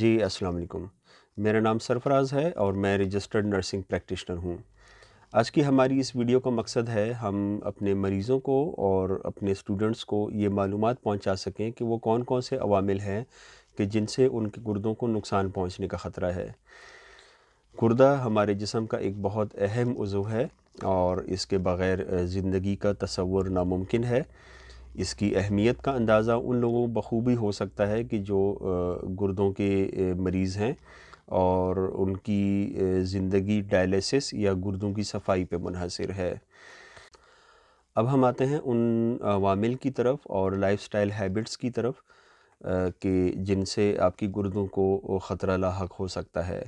जी अस्सलाम वालेकुम मेरा नाम सरफराज है और मैं रजिस्टर्ड नर्सिंग प्रैक्टिशनर हूँ आज की हमारी इस वीडियो का मकसद है हम अपने मरीज़ों को और अपने स्टूडेंट्स को ये मालूम पहुँचा सकें कि वो कौन कौन से अवामिल हैं कि जिनसे उनके गुर्दों को नुकसान पहुँचने का ख़तरा है गुर्दा हमारे जिसम का एक बहुत अहम उज़व है और इसके बग़ैर ज़िंदगी का तस्वुर नामुमकिन है इसकी अहमियत का अंदाज़ा उन लोगों को बखूबी हो सकता है कि जो गुर्दों के मरीज़ हैं और उनकी ज़िंदगी डायलिसिस या गुर्दों की सफाई पे मुनहसर है अब हम आते हैं उन वामिल की तरफ और लाइफस्टाइल हैबिट्स की तरफ कि जिनसे आपकी गुर्दों को ख़तरा लाक हो सकता है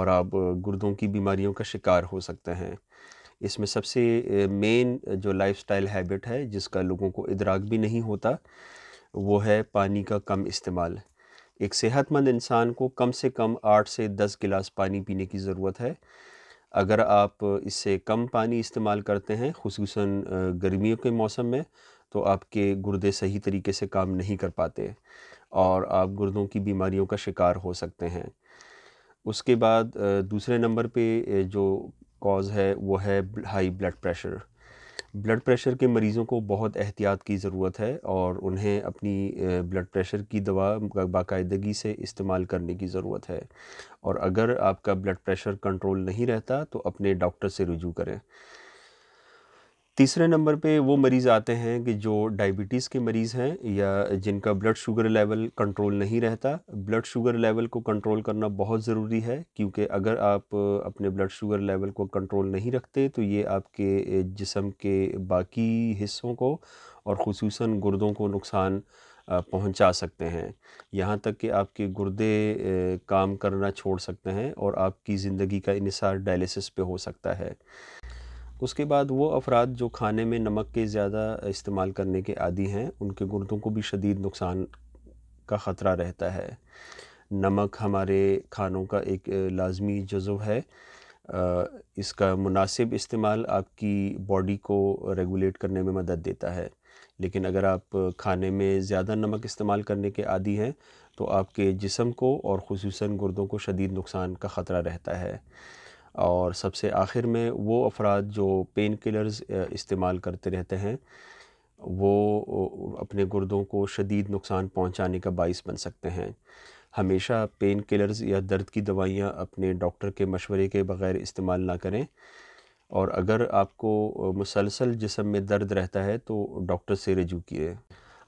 और आप गुर्दों की बीमारियों का शिकार हो सकते हैं इसमें सबसे मेन जो लाइफस्टाइल हैबिट है जिसका लोगों को इदराक भी नहीं होता वो है पानी का कम इस्तेमाल एक सेहतमंद इंसान को कम से कम आठ से दस गिलास पानी पीने की ज़रूरत है अगर आप इससे कम पानी इस्तेमाल करते हैं खसूस गर्मियों के मौसम में तो आपके गुर्दे सही तरीके से काम नहीं कर पाते और आप गुर्दों की बीमारियों का शिकार हो सकते हैं उसके बाद दूसरे नंबर पे जो कॉज है वो है high blood pressure blood pressure के मरीज़ों को बहुत एहतियात की ज़रूरत है और उन्हें अपनी ब्लड प्रेशर की दवा बाकायदगी से इस्तेमाल करने की ज़रूरत है और अगर आपका ब्लड प्रेशर कंट्रोल नहीं रहता तो अपने डॉक्टर से रजू करें तीसरे नंबर पे वो मरीज़ आते हैं कि जो डायबिटीज़ के मरीज़ हैं या जिनका ब्लड शुगर लेवल कंट्रोल नहीं रहता ब्लड शुगर लेवल को कंट्रोल करना बहुत ज़रूरी है क्योंकि अगर आप अपने ब्लड शुगर लेवल को कंट्रोल नहीं रखते तो ये आपके जिसम के बाकी हिस्सों को और खसूस गुर्दों को नुकसान पहुंचा सकते हैं यहाँ तक कि आपके गुर्दे काम करना छोड़ सकते हैं और आपकी ज़िंदगी का इसार डायलिसिस पे हो सकता है उसके बाद वो अफराद जो खाने में नमक के ज़्यादा इस्तेमाल करने के आदि हैं उनके गुर्दों को भी शदीद नुकसान का ख़तरा रहता है नमक हमारे खानों का एक लाजमी जज़व है इसका मुनासिब इस्तेमाल आपकी बॉडी को रेगुलेट करने में मदद देता है लेकिन अगर आप खाने में ज़्यादा नमक इस्तेमाल करने के आदि हैं तो आपके जिसम को और खसूस गुर्दों को शदीद नुकसान का ख़तरा रहता है और सबसे आखिर में वो अफराद जो पेन किलर्स इस्तेमाल करते रहते हैं वो अपने गुर्दों को शदीद नुकसान पहुंचाने का बाइस बन सकते हैं हमेशा पेन किलर्स या दर्द की दवाइयाँ अपने डॉक्टर के मशवरे के बग़ैर इस्तेमाल ना करें और अगर आपको मुसलसल जिसम में दर्द रहता है तो डॉक्टर से रजू किए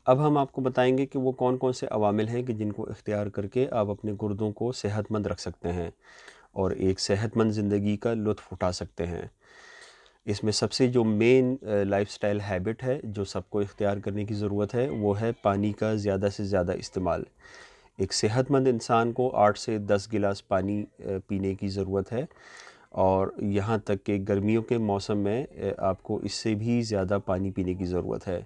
अब हम आपको बताएंगे कि वो कौन कौन से अवामिल हैं कि जिनको इख्तियार करके आप अपने गुर्दों को सेहतमंद रख सकते हैं और एक सेहतमंद ज़िंदगी का लुत्फ़ उठा सकते हैं इसमें सबसे जो मेन लाइफ स्टाइल हैबिट है जो सबको इख्तियार करने की ज़रूरत है वो है पानी का ज़्यादा से ज़्यादा इस्तेमाल एक सेहतमंद इंसान को आठ से दस गिलास पानी पीने की ज़रूरत है और यहाँ तक कि गर्मियों के मौसम में आपको इससे भी ज़्यादा पानी पीने की ज़रूरत है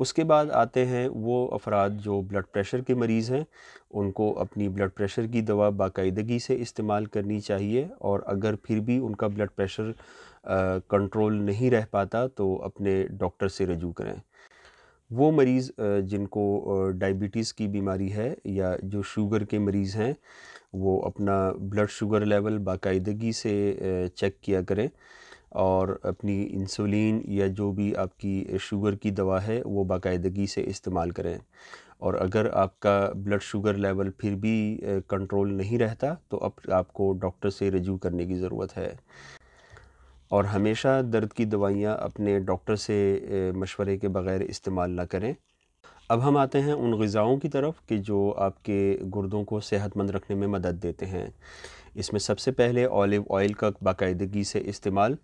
उसके बाद आते हैं वो अफराद जो ब्लड प्रेशर के मरीज़ हैं उनको अपनी ब्लड प्रेशर की दवा बाकायदगी से इस्तेमाल करनी चाहिए और अगर फिर भी उनका ब्लड प्रेशर कंट्रोल नहीं रह पाता तो अपने डॉक्टर से रजू करें वो मरीज़ जिनको डायबिटीज़ की बीमारी है या जो शुगर के मरीज़ हैं वो अपना ब्लड शुगर लेवल बाकायदगी से चेक किया करें और अपनी इंसुलिन या जो भी आपकी शुगर की दवा है वो बाकायदगी से इस्तेमाल करें और अगर आपका ब्लड शुगर लेवल फिर भी कंट्रोल नहीं रहता तो अब आपको डॉक्टर से रजू करने की ज़रूरत है और हमेशा दर्द की दवाइयाँ अपने डॉक्टर से मशवरे के बग़ैर इस्तेमाल ना करें अब हम आते हैं उन गज़ाओं की तरफ कि जो आपके गुर्दों को सेहतमंद रखने में मदद देते हैं इसमें सबसे पहले ऑलिव ऑयल का बाकायदगी से इस्तेमाल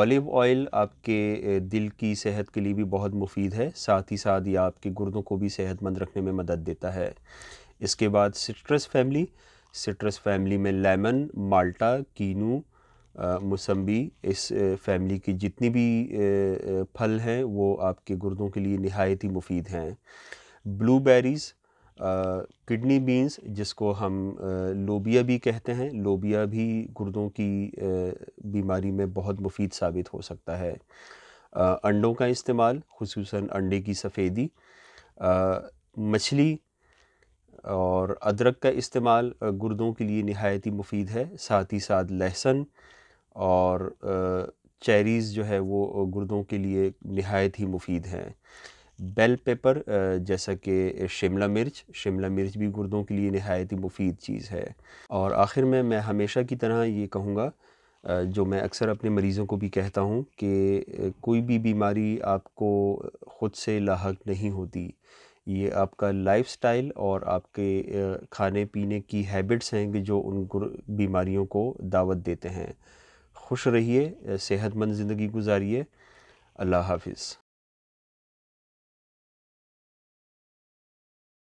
ऑलिव ऑयल आपके दिल की सेहत के लिए भी बहुत मुफीद है साथ ही साथ ये आपके गुर्दों को भी सेहतमंद रखने में मदद देता है इसके बाद सिट्रस फैमिली सिट्रस फैमिली में लेमन माल्टा कीनू मौसम्बी इस फैमिली की जितनी भी फल हैं वो आपके गुर्दों के लिए नहायत ही मुफीद हैं ब्लूबेरीज़ किडनी बीन्स जिसको हम लोबिया भी कहते हैं लोबिया भी गुर्दों की बीमारी में बहुत मुफीद साबित हो सकता है अंडों का इस्तेमाल खसूस अंडे की सफ़ेदी मछली और अदरक का इस्तेमाल गुर्दों के लिए नहायत ही मुफीद है साथ ही साथ लहसन और चेरीज़ जो है वो गुर्दों के लिए नहायत ही मुफीद हैं बेल पेपर जैसा कि शिमला मिर्च शिमला मिर्च भी गुर्दों के लिए नहायत ही मुफीद चीज़ है और आखिर में मैं हमेशा की तरह ये कहूँगा जो मैं अक्सर अपने मरीज़ों को भी कहता हूँ कि कोई भी बीमारी आपको ख़ुद से लाक नहीं होती ये आपका लाइफस्टाइल और आपके खाने पीने की हैबिट्स हैं कि जो उन बीमारियों को दावत देते हैं खुश रहिए सेहतमंद ज़िंदगी गुजारिए अल्लाह हाफिज़